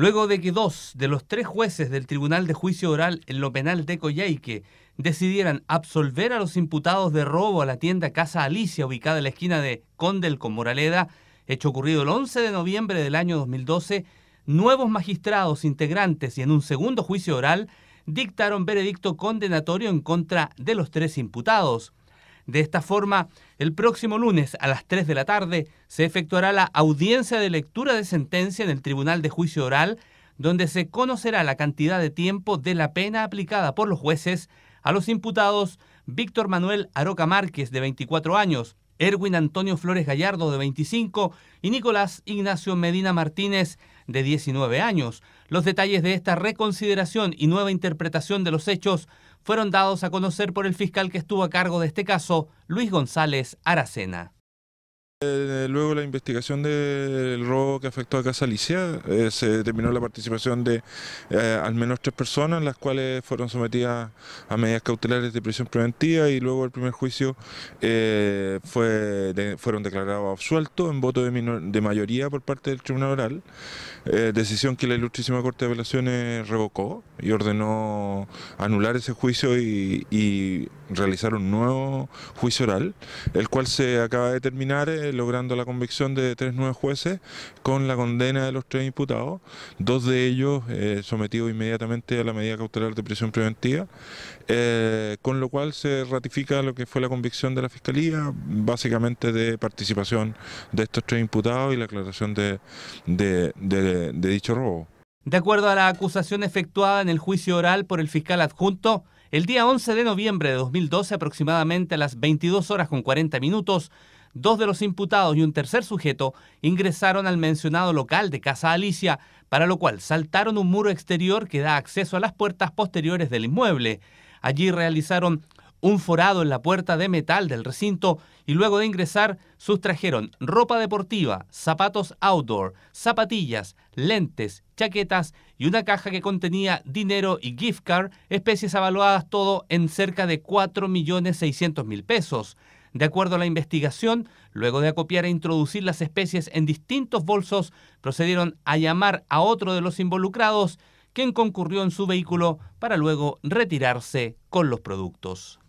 luego de que dos de los tres jueces del Tribunal de Juicio Oral en lo penal de Coyhaique decidieran absolver a los imputados de robo a la tienda Casa Alicia, ubicada en la esquina de Condel con Moraleda, hecho ocurrido el 11 de noviembre del año 2012, nuevos magistrados integrantes y en un segundo juicio oral dictaron veredicto condenatorio en contra de los tres imputados. De esta forma, el próximo lunes a las 3 de la tarde se efectuará la audiencia de lectura de sentencia en el Tribunal de Juicio Oral, donde se conocerá la cantidad de tiempo de la pena aplicada por los jueces a los imputados Víctor Manuel Aroca Márquez, de 24 años, Erwin Antonio Flores Gallardo, de 25, y Nicolás Ignacio Medina Martínez, de 19 años. Los detalles de esta reconsideración y nueva interpretación de los hechos fueron dados a conocer por el fiscal que estuvo a cargo de este caso, Luis González Aracena. Eh, luego la investigación del robo que afectó a Casa Alicia, eh, se determinó la participación de eh, al menos tres personas, las cuales fueron sometidas a medidas cautelares de prisión preventiva y luego el primer juicio fue fueron declarados absueltos en voto de, mayoría por parte del Tribunal Oral, decisión que la Ilustrísima Corte de Apelaciones revocó y ordenó anular ese juicio y realizar un nuevo juicio oral, el cual se acaba de terminar eh, logrando la convicción de tres nuevos jueces con la condena de los tres imputados, dos de ellos eh, sometidos inmediatamente a la medida cautelar de prisión preventiva, eh, con lo cual se ratifica lo que fue la convicción de la Fiscalía, básicamente de participación de estos tres imputados y la aclaración de dicho robo. De acuerdo a la acusación efectuada en el juicio oral por el fiscal adjunto, el día 11 de noviembre de 2012, aproximadamente a las 22 horas con 40 minutos, dos de los imputados y un tercer sujeto ingresaron al mencionado local de Casa Alicia, para lo cual saltaron un muro exterior que da acceso a las puertas posteriores del inmueble. Allí realizaron un forado en la puerta de metal del recinto y luego de ingresar sustrajeron ropa deportiva, zapatos outdoor, zapatillas, lentes, chaquetas y una caja que contenía dinero y gift card, especies avaluadas todo en cerca de 4.600.000 pesos. De acuerdo a la investigación, luego de acopiar e introducir las especies en distintos bolsos, procedieron a llamar a otro de los involucrados, quien concurrió en su vehículo para luego retirarse con los productos.